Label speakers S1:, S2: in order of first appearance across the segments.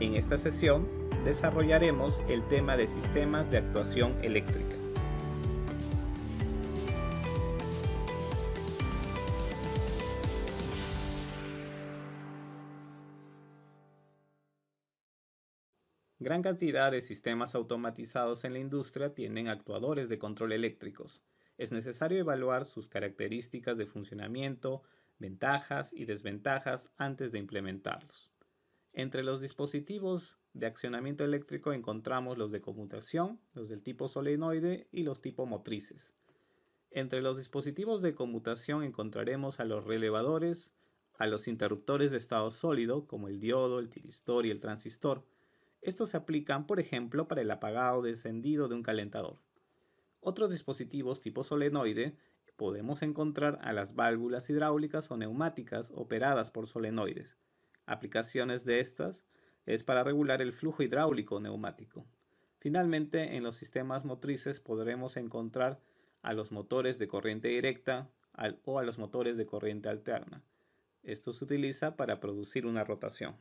S1: En esta sesión desarrollaremos el tema de sistemas de actuación eléctrica. Gran cantidad de sistemas automatizados en la industria tienen actuadores de control eléctricos. Es necesario evaluar sus características de funcionamiento, ventajas y desventajas antes de implementarlos. Entre los dispositivos de accionamiento eléctrico encontramos los de conmutación, los del tipo solenoide y los tipo motrices. Entre los dispositivos de conmutación encontraremos a los relevadores, a los interruptores de estado sólido como el diodo, el tiristor y el transistor. Estos se aplican, por ejemplo, para el apagado descendido de un calentador. Otros dispositivos tipo solenoide podemos encontrar a las válvulas hidráulicas o neumáticas operadas por solenoides. Aplicaciones de estas es para regular el flujo hidráulico neumático. Finalmente, en los sistemas motrices podremos encontrar a los motores de corriente directa o a los motores de corriente alterna. Esto se utiliza para producir una rotación.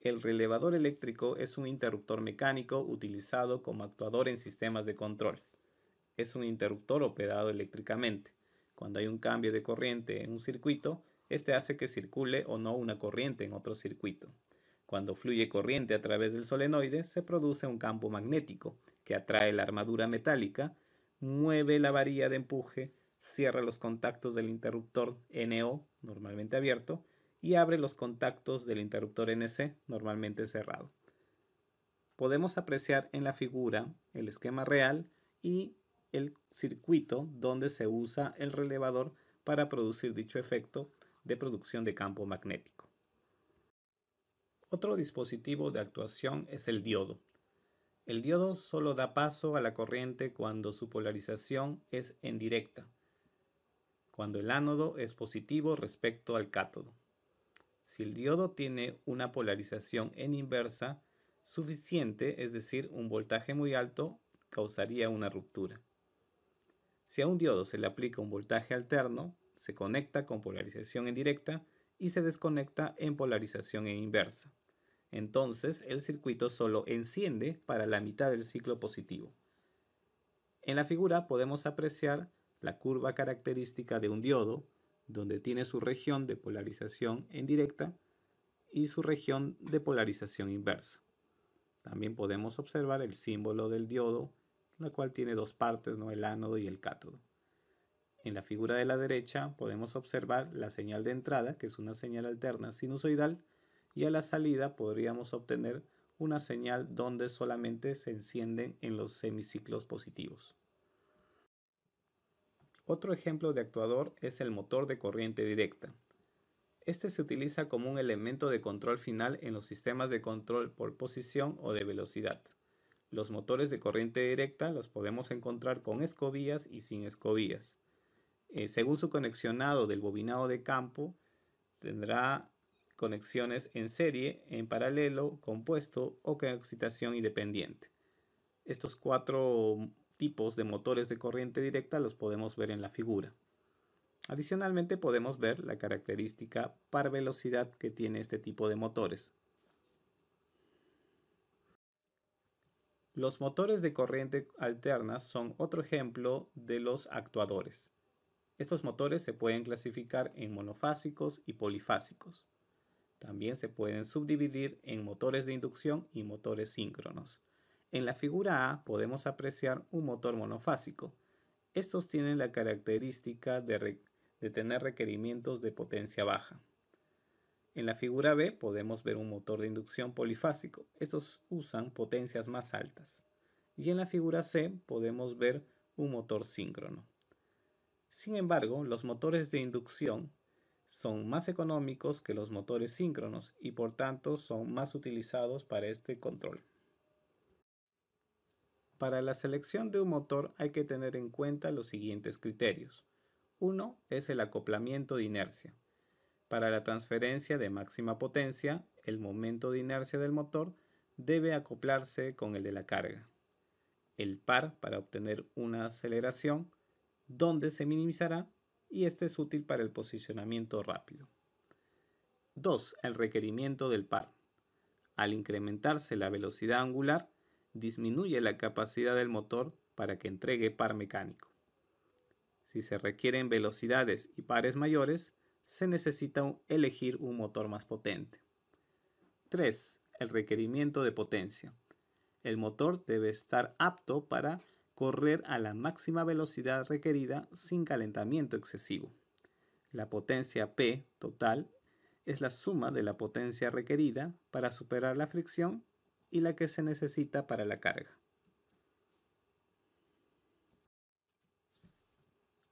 S1: El relevador eléctrico es un interruptor mecánico utilizado como actuador en sistemas de control. Es un interruptor operado eléctricamente. Cuando hay un cambio de corriente en un circuito, este hace que circule o no una corriente en otro circuito. Cuando fluye corriente a través del solenoide, se produce un campo magnético que atrae la armadura metálica, mueve la varilla de empuje, cierra los contactos del interruptor NO, normalmente abierto, y abre los contactos del interruptor NC, normalmente cerrado. Podemos apreciar en la figura el esquema real y el circuito donde se usa el relevador para producir dicho efecto de producción de campo magnético. Otro dispositivo de actuación es el diodo. El diodo solo da paso a la corriente cuando su polarización es en directa, cuando el ánodo es positivo respecto al cátodo. Si el diodo tiene una polarización en inversa suficiente, es decir, un voltaje muy alto, causaría una ruptura. Si a un diodo se le aplica un voltaje alterno, se conecta con polarización en directa y se desconecta en polarización en inversa. Entonces el circuito solo enciende para la mitad del ciclo positivo. En la figura podemos apreciar la curva característica de un diodo, donde tiene su región de polarización en directa y su región de polarización inversa. También podemos observar el símbolo del diodo, la cual tiene dos partes, ¿no? el ánodo y el cátodo. En la figura de la derecha podemos observar la señal de entrada, que es una señal alterna sinusoidal, y a la salida podríamos obtener una señal donde solamente se encienden en los semiciclos positivos. Otro ejemplo de actuador es el motor de corriente directa. Este se utiliza como un elemento de control final en los sistemas de control por posición o de velocidad. Los motores de corriente directa los podemos encontrar con escobillas y sin escobillas. Eh, según su conexionado del bobinado de campo, tendrá conexiones en serie, en paralelo, compuesto o con excitación independiente. Estos cuatro tipos de motores de corriente directa los podemos ver en la figura. Adicionalmente podemos ver la característica par velocidad que tiene este tipo de motores. Los motores de corriente alterna son otro ejemplo de los actuadores. Estos motores se pueden clasificar en monofásicos y polifásicos. También se pueden subdividir en motores de inducción y motores síncronos. En la figura A podemos apreciar un motor monofásico. Estos tienen la característica de, tener requerimientos de potencia baja. En la figura B podemos ver un motor de inducción polifásico. Estos usan potencias más altas. Y en la figura C podemos ver un motor síncrono. Sin embargo, los motores de inducción son más económicos que los motores síncronos y por tanto son más utilizados para este control. Para la selección de un motor hay que tener en cuenta los siguientes criterios. Uno es el acoplamiento de inercia. Para la transferencia de máxima potencia, el momento de inercia del motor debe acoplarse con el de la carga. El par para obtener una aceleración donde se minimizará y este es útil para el posicionamiento rápido. 2. El requerimiento del par. Al incrementarse la velocidad angular, disminuye la capacidad del motor para que entregue par mecánico. Si se requieren velocidades y pares mayores, se necesita elegir un motor más potente. 3. El requerimiento de potencia. El motor debe estar apto para correr a la máxima velocidad requerida sin calentamiento excesivo. La potencia P total es la suma de la potencia requerida para superar la fricción y la que se necesita para la carga.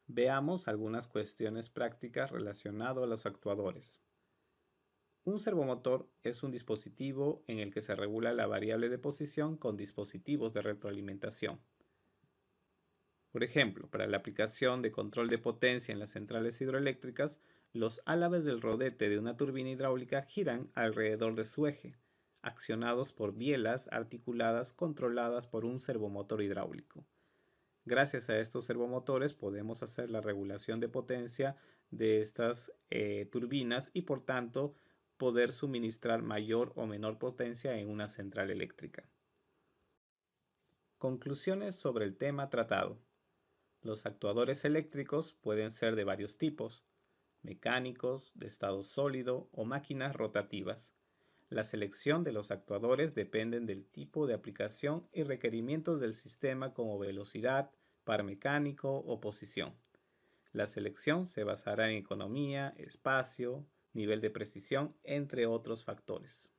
S1: Veamos algunas cuestiones prácticas relacionadas a los actuadores. Un servomotor es un dispositivo en el que se regula la variable de posición con dispositivos de retroalimentación. Por ejemplo, para la aplicación de control de potencia en las centrales hidroeléctricas, los álabes del rodete de una turbina hidráulica giran alrededor de su eje, accionados por bielas articuladas controladas por un servomotor hidráulico. Gracias a estos servomotores podemos hacer la regulación de potencia de estas eh, turbinas y por tanto poder suministrar mayor o menor potencia en una central eléctrica. Conclusiones sobre el tema tratado. Los actuadores eléctricos pueden ser de varios tipos, mecánicos, de estado sólido o máquinas rotativas. La selección de los actuadores dependen del tipo de aplicación y requerimientos del sistema como velocidad, par mecánico o posición. La selección se basará en economía, espacio, nivel de precisión, entre otros factores.